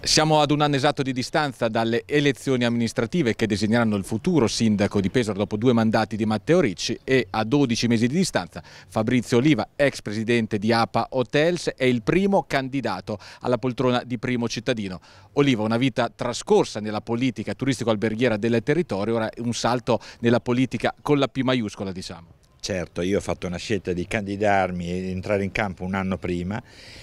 Siamo ad un anno esatto di distanza dalle elezioni amministrative che designeranno il futuro sindaco di Pesaro dopo due mandati di Matteo Ricci e a 12 mesi di distanza Fabrizio Oliva, ex presidente di APA Hotels, è il primo candidato alla poltrona di primo cittadino. Oliva, una vita trascorsa nella politica turistico-alberghiera del territorio, ora un salto nella politica con la P maiuscola diciamo. Certo, io ho fatto una scelta di candidarmi e entrare in campo un anno prima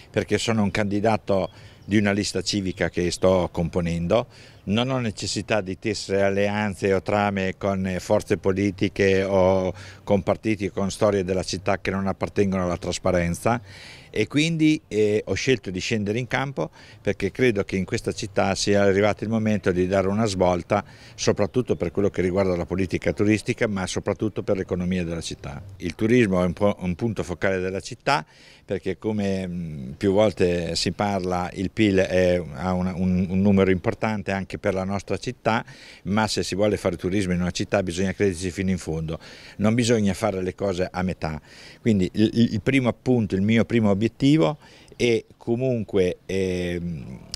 perché sono un candidato di una lista civica che sto componendo, non ho necessità di tessere alleanze o trame con forze politiche o con partiti con storie della città che non appartengono alla trasparenza e quindi eh, ho scelto di scendere in campo perché credo che in questa città sia arrivato il momento di dare una svolta soprattutto per quello che riguarda la politica turistica ma soprattutto per l'economia della città. Il turismo è un, un punto focale della città perché come mh, mm, più volte si parla il PIL è, ha una, un, un, numero importante anche per la nostra città, ma se si vuole fare turismo in una città bisogna crederci fino in fondo, non bisogna fare le cose a metà. Quindi il, il primo appunto, il mio primo obiettivo è comunque eh,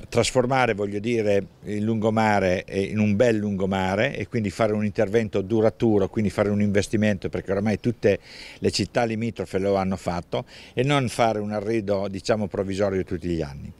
trasformare voglio dire, il lungomare eh, in un bel lungomare e quindi fare un intervento duraturo, quindi fare un investimento perché ormai tutte le città limitrofe lo hanno fatto e non fare un arredo diciamo, provvisorio tutti gli anni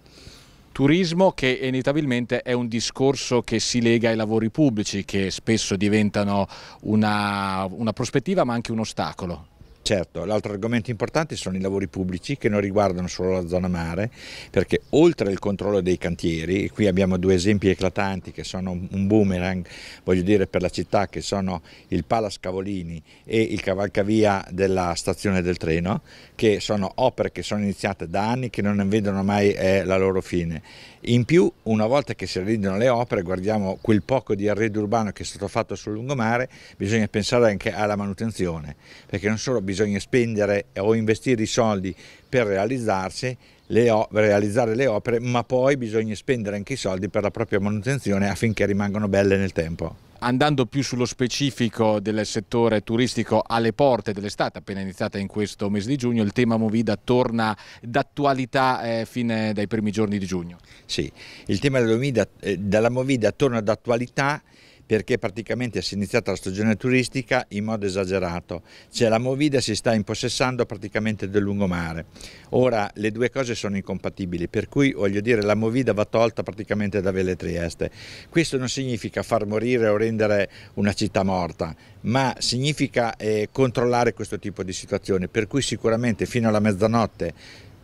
turismo che inevitabilmente è un discorso che si lega ai lavori pubblici che spesso diventano una, una prospettiva ma anche un ostacolo certo, l'altro argomento importante sono i lavori pubblici che non riguardano solo la zona mare, perché oltre al controllo dei cantieri, e qui abbiamo due esempi eclatanti che sono un boomerang, voglio dire, per la città, che sono il Palas Cavolini e il cavalcavia della stazione del treno, che sono opere che sono iniziate da anni che non vedono mai eh, la loro fine. In più, una volta che si realizzano le opere, guardiamo quel poco di arredo urbano che è stato fatto sul lungomare, bisogna pensare anche alla manutenzione, perché non solo bisogna bisogna spendere o investire i soldi per realizzarsi, le realizzare le opere, ma poi bisogna spendere anche i soldi per la propria manutenzione affinché rimangano belle nel tempo. Andando più sullo specifico del settore turistico alle porte dell'estate, appena iniziata in questo mese di giugno, il tema Movida torna d'attualità eh, fin dai primi giorni di giugno. Sì, il tema della Movida, eh, della Movida torna d'attualità perché praticamente si è iniziata la stagione turistica in modo esagerato, cioè la Movida si sta impossessando praticamente del lungomare. Ora le due cose sono incompatibili, per cui voglio dire la Movida va tolta praticamente da Vele Trieste. Questo non significa far morire o rendere una città morta, ma significa eh, controllare questo tipo di situazione, per cui sicuramente fino alla mezzanotte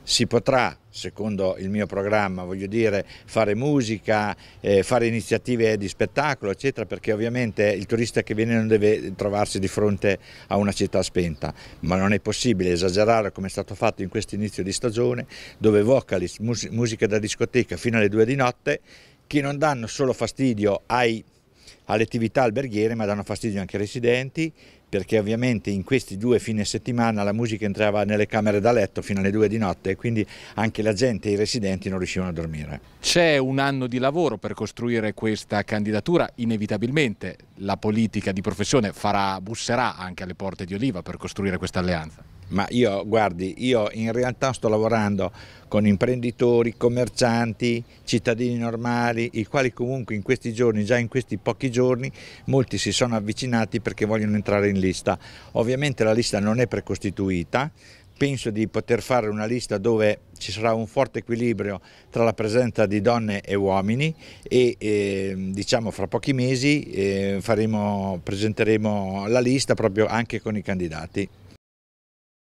si potrà, secondo il mio programma, voglio dire, fare musica, eh, fare iniziative di spettacolo, eccetera, perché ovviamente il turista che viene non deve trovarsi di fronte a una città spenta, ma non è possibile esagerare come è stato fatto in questo inizio di stagione, dove vocalist, mus musica da discoteca fino alle due di notte, che non danno solo fastidio ai alle attività alberghiere ma danno fastidio anche ai residenti perché ovviamente in questi due fine settimana la musica entrava nelle camere da letto fino alle due di notte e quindi anche la gente e i residenti non riuscivano a dormire. C'è un anno di lavoro per costruire questa candidatura, inevitabilmente la politica di professione farà, busserà anche alle porte di Oliva per costruire questa alleanza ma io guardi, io in realtà sto lavorando con imprenditori, commercianti, cittadini normali, i quali comunque in questi giorni, già in questi pochi giorni, molti si sono avvicinati perché vogliono entrare in lista. Ovviamente la lista non è precostituita, penso di poter fare una lista dove ci sarà un forte equilibrio tra la presenza di donne e uomini e eh, diciamo fra pochi mesi eh, faremo, presenteremo la lista proprio anche con i candidati.